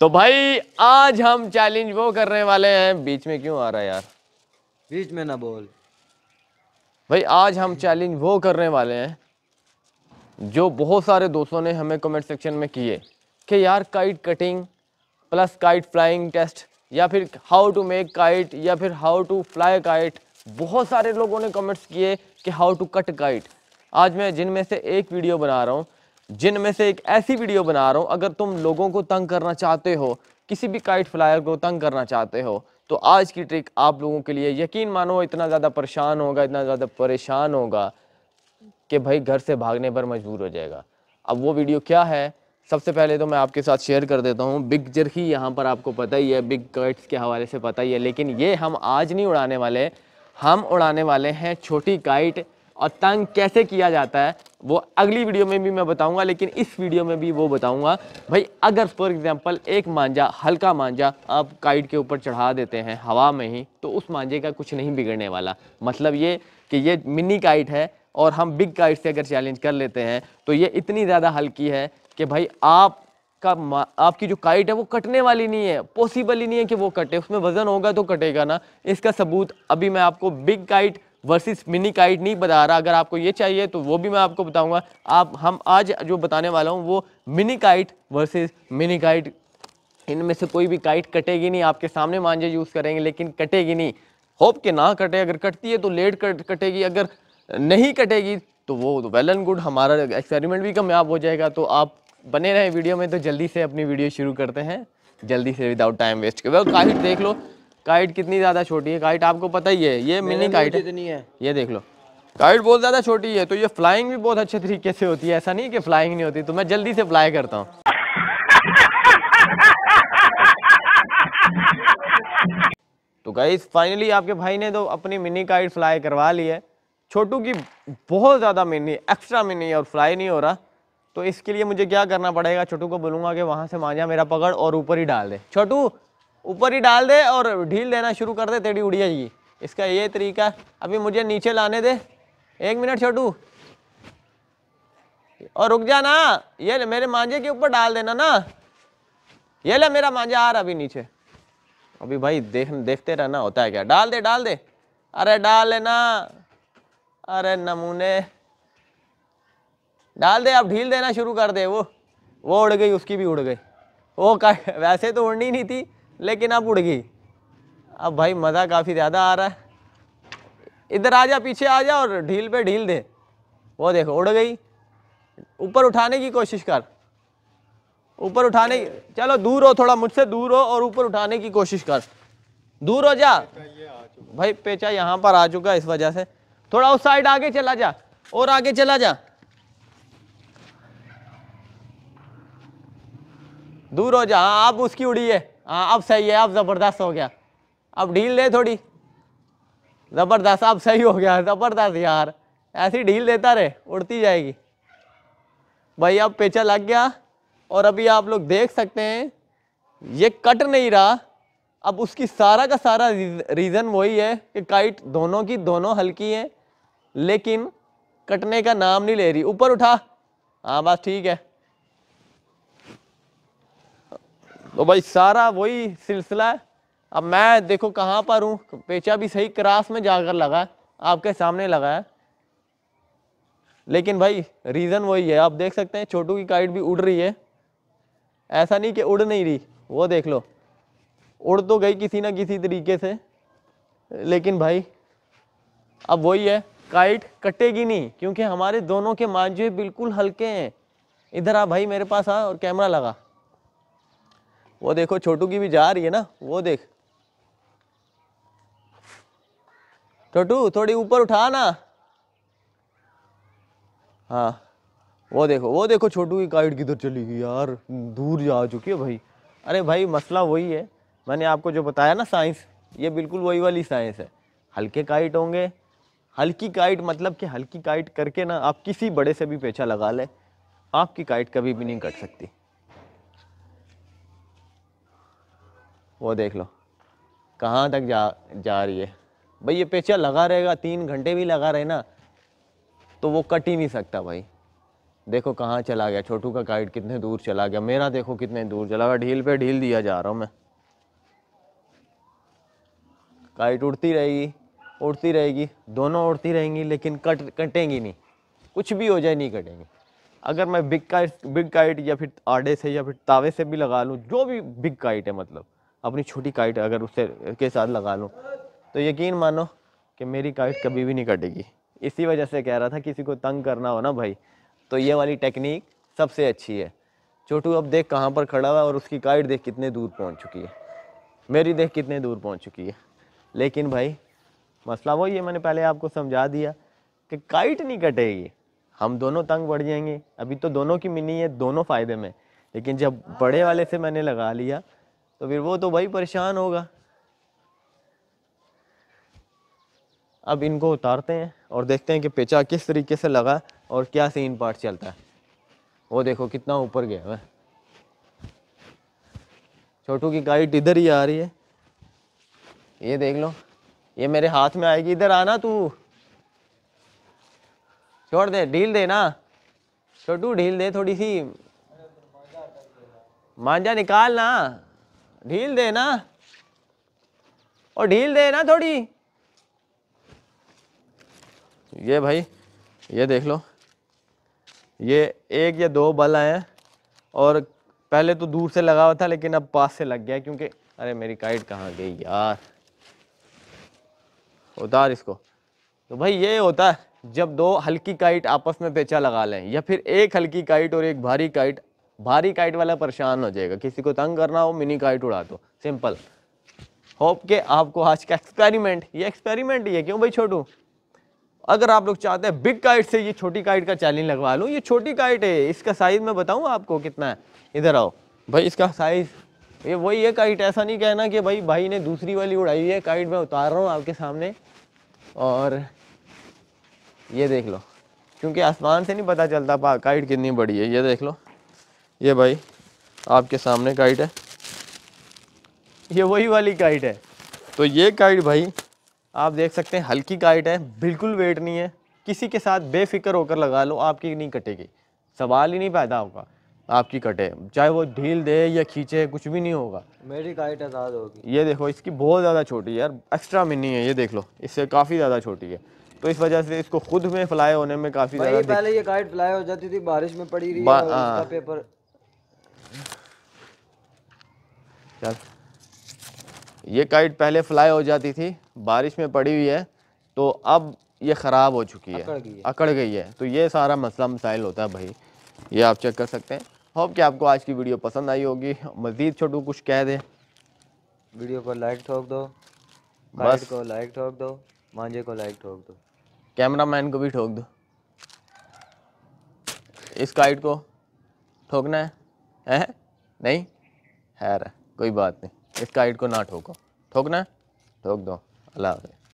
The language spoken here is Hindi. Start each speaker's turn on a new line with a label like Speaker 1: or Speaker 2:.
Speaker 1: तो भाई आज हम चैलेंज वो करने वाले हैं बीच में क्यों आ रहा है यार बीच में ना बोल भाई आज हम चैलेंज वो करने वाले हैं जो बहुत सारे दोस्तों ने हमें कमेंट सेक्शन में किए कि यार kite cutting plus kite flying test या फिर हाउ टू मेक काइट या फिर हाउ टू फ्लाई काइट बहुत सारे लोगों ने कमेंट्स किए कि हाउ टू कट काइट आज मैं जिनमें से एक वीडियो बना रहा हूँ जिनमें से एक ऐसी वीडियो बना रहा हूँ अगर तुम लोगों को तंग करना चाहते हो किसी भी काइट फ्लायर को तंग करना चाहते हो तो आज की ट्रिक आप लोगों के लिए यकीन मानो इतना ज़्यादा परेशान होगा इतना ज़्यादा परेशान होगा कि भाई घर से भागने पर मजबूर हो जाएगा अब वो वीडियो क्या है सबसे पहले तो मैं आपके साथ शेयर कर देता हूँ बिग जर्की यहाँ पर आपको पता ही है बिग काइट्स के हवाले से पता ही है लेकिन ये हम आज नहीं उड़ाने वाले हम उड़ाने वाले हैं छोटी काइट और तंग कैसे किया जाता है वो अगली वीडियो में भी मैं बताऊंगा लेकिन इस वीडियो में भी वो बताऊंगा भाई अगर फॉर एग्जांपल एक मांझा हल्का मांझा आप काइट के ऊपर चढ़ा देते हैं हवा में ही तो उस मांझे का कुछ नहीं बिगड़ने वाला मतलब ये कि ये मिनी काइट है और हम बिग काइट से अगर चैलेंज कर लेते हैं तो ये इतनी ज़्यादा हल्की है कि भाई आप का आपकी जो काइट है वो कटने वाली नहीं है पॉसिबल ही नहीं है कि वो कटे उसमें वज़न होगा तो कटेगा ना इसका सबूत अभी मैं आपको big kite versus mini kite नहीं बता रहा अगर आपको ये चाहिए तो वो भी मैं आपको बताऊंगा आप हम आज जो बताने वाला हूँ वो mini kite versus mini kite इनमें से कोई भी काइट कटेगी नहीं आपके सामने मांझे यूज़ करेंगे लेकिन कटेगी नहीं होप के ना कटे अगर कटती है तो लेट कट कटेगी अगर नहीं कटेगी तो वो तो वेल एंड गुड हमारा एक्सपेरिमेंट भी कामयाब हो जाएगा तो आप बने रहें वीडियो में तो जल्दी से अपनी वीडियो शुरू करते हैं जल्दी से विदाउट टाइम वेस्ट के वेल काइट देख लो काइट कितनी ज़्यादा छोटी है काइट आपको पता ही है ये मिनी काइट इतनी है ये देख लो काइट बहुत ज़्यादा छोटी है तो ये फ्लाइंग भी बहुत अच्छे तरीके से होती है ऐसा नहीं कि फ्लाइंग नहीं होती तो मैं जल्दी से फ्लाई करता हूँ तो गाइज फाइनली आपके भाई ने तो अपनी मिनी काइट फ्लाई करवा ली है छोटू की बहुत ज़्यादा मिनी एक्स्ट्रा मिनी और फ्लाई नहीं हो रहा तो इसके लिए मुझे क्या करना पड़ेगा छोटू को बोलूंगा कि वहां से मांझा मेरा पकड़ और ऊपर ही डाल दे छोटू ऊपर ही डाल दे और ढील देना शुरू कर दे तेरी उड़िया जाएगी इसका ये तरीका अभी मुझे नीचे लाने दे एक मिनट छोटू और रुक जा ना ये ले मेरे मांझे के ऊपर डाल देना ना ये ले मेरा मांझा आ रहा अभी नीचे अभी भाई देख देखते रहना होता है क्या डाल दे डाल दे अरे डाल लेना अरे नमूने डाल दे अब ढील देना शुरू कर दे वो वो उड़ गई उसकी भी उड़ गई वो वैसे तो उड़नी नहीं थी लेकिन अब उड़ गई अब भाई मज़ा काफ़ी ज़्यादा आ रहा है इधर आ जा पीछे आ जा और ढील पे ढील दे वो देखो उड़ गई ऊपर उठाने की कोशिश कर ऊपर उठाने की चलो दूर हो थोड़ा मुझसे दूर हो और ऊपर उठाने की कोशिश कर दूर हो जा भाई पेचा यहाँ पर आ चुका इस वजह से थोड़ा उस साइड आगे चला जा और आगे चला जा दूर हो जा हाँ आप उसकी उड़ी है हाँ अब सही है अब ज़बरदस्त हो गया अब ढील दे थोड़ी ज़बरदस्त अब सही हो गया ज़बरदस्त यार ऐसी ढील देता रहे उड़ती जाएगी भाई अब पेचा लग गया और अभी आप लोग देख सकते हैं ये कट नहीं रहा अब उसकी सारा का सारा रीज़न वही है कि काइट दोनों की दोनों हल्की हैं लेकिन कटने का नाम नहीं ले रही ऊपर उठा हाँ बस ठीक है तो भाई सारा वही सिलसिला है अब मैं देखो कहाँ पर हूँ पेचा भी सही क्रास में जाकर लगा है आपके सामने लगा है लेकिन भाई रीज़न वही है आप देख सकते हैं छोटू की काइट भी उड़ रही है ऐसा नहीं कि उड़ नहीं रही वो देख लो उड़ तो गई किसी ना किसी तरीके से लेकिन भाई अब वही है काइट कटेगी नहीं क्योंकि हमारे दोनों के मांझे बिल्कुल हल्के हैं इधर आ भाई मेरे पास आ और कैमरा लगा वो देखो छोटू की भी जा रही है ना वो देख छोटू थोड़ी ऊपर उठा ना हाँ वो देखो वो देखो छोटू की काइट किधर चली गई यार दूर जा चुकी है भाई अरे भाई मसला वही है मैंने आपको जो बताया ना साइंस ये बिल्कुल वही वाली साइंस है हल्के काइट होंगे हल्की काइट मतलब कि हल्की काइट करके ना आप किसी बड़े से भी पेचा लगा ले आपकी काइट कभी भी नहीं कट सकती वो देख लो कहाँ तक जा जा रही है भाई ये पेचा लगा रहेगा तीन घंटे भी लगा रहे ना तो वो कट ही नहीं सकता भाई देखो कहाँ चला गया छोटू का गाइड कितने दूर चला गया मेरा देखो कितने दूर चला गया ढील पे ढील दिया जा रहा हूँ मैं काइट उड़ती रहेगी उड़ती रहेगी दोनों उड़ती रहेंगी लेकिन कट कटेंगी नहीं कुछ भी हो जाए नहीं कटेंगी अगर मैं बिग काइट बिग काइट या फिर आड़े से या फिर तावे से भी लगा लूँ जो भी बिग काइट है मतलब अपनी छोटी काइट अगर उससे के साथ लगा लूँ तो यकीन मानो कि मेरी काइट कभी भी नहीं कटेगी इसी वजह से कह रहा था किसी को तंग करना हो ना भाई तो ये वाली टेक्निक सबसे अच्छी है छोटू अब देख कहाँ पर खड़ा हुआ और उसकी काइट देख कितने दूर पहुँच चुकी है मेरी देख कितने दूर पहुँच चुकी है लेकिन भाई मसला वो ये मैंने पहले आपको समझा दिया कि काइट नहीं कटेगी हम दोनों तंग बढ़ जाएंगे अभी तो दोनों की मिनी है दोनों फ़ायदे में लेकिन जब बड़े वाले से मैंने लगा लिया तो फिर वो तो भाई परेशान होगा अब इनको उतारते हैं और देखते हैं कि पेचा किस तरीके से लगा और क्या सीन पार्ट चलता है वो देखो कितना ऊपर गया है छोटू की गाइड इधर ही आ रही है ये देख लो ये मेरे हाथ में आएगी इधर आना तू छोड़ दे ढील दे ना छोटू ढील दे थोड़ी सी मांझा निकाल ना ढील देना और ढील देना थोड़ी ये भाई ये देख लो ये एक या दो बल आए हैं और पहले तो दूर से लगा हुआ था लेकिन अब पास से लग गया क्योंकि अरे मेरी काइट कहाँ गई यार उतार इसको तो भाई ये होता है जब दो हल्की काइट आपस में पेचा लगा लें या फिर एक हल्की काइट और एक भारी काइट भारी काइट वाला परेशान हो जाएगा किसी को तंग करना हो मिनी काइट उड़ा दो सिंपल होप के आपको आज का एक्सपेरिमेंट ये एक्सपेरिमेंट ही है क्यों भाई छोटू अगर आप लोग चाहते हैं बिग काइट से ये छोटी काइट का चैलेंज लगवा लूँ ये छोटी काइट है इसका साइज़ मैं बताऊँ आपको कितना है इधर आओ भाई इसका साइज़ ये वही है काइट ऐसा नहीं कहना कि भाई भाई ने दूसरी वाली उड़ाई है काइट मैं उतार रहा हूँ आपके सामने और ये देख लो क्योंकि आसमान से नहीं पता चलता काइट कितनी बड़ी है ये देख लो ये भाई आपके सामने काइट है ये वही वाली काइट है तो ये काइट भाई आप देख सकते हैं हल्की काइट है बिल्कुल वेट नहीं है किसी के साथ बेफिक्र होकर लगा लो आपकी नहीं कटेगी सवाल ही नहीं पैदा होगा आपकी कटे चाहे वो ढील दे या खींचे कुछ भी नहीं होगा मेरी काइट आज़ाद होगी ये देखो इसकी बहुत ज़्यादा छोटी है यार एक्स्ट्रा मिनी है ये देख लो इससे काफ़ी ज़्यादा छोटी है तो इस वजह से इसको खुद में फ्लाई होने में काफ़ी ज़्यादा पहले ये काइट फ्लाई हो जाती थी बारिश में पड़ी रही पेपर चल ये काइट पहले फ्लाई हो जाती थी बारिश में पड़ी हुई है तो अब ये ख़राब हो चुकी है अकड़ गई है है तो ये सारा मसला मसाइल होता है भाई ये आप चेक कर सकते हैं होप कि आपको आज की वीडियो पसंद आई होगी मज़ीद छोटू कुछ कह दें वीडियो को लाइक ठोक दो बस को लाइक ठोक दो मांझे को लाइक ठोक दो कैमरा मैन को भी ठोक दो इस काइट को ठोकना है है नहीं है कोई बात नहीं इस गाइड को ना ठोको ठोकना ठोक दो अल्लाह हाफि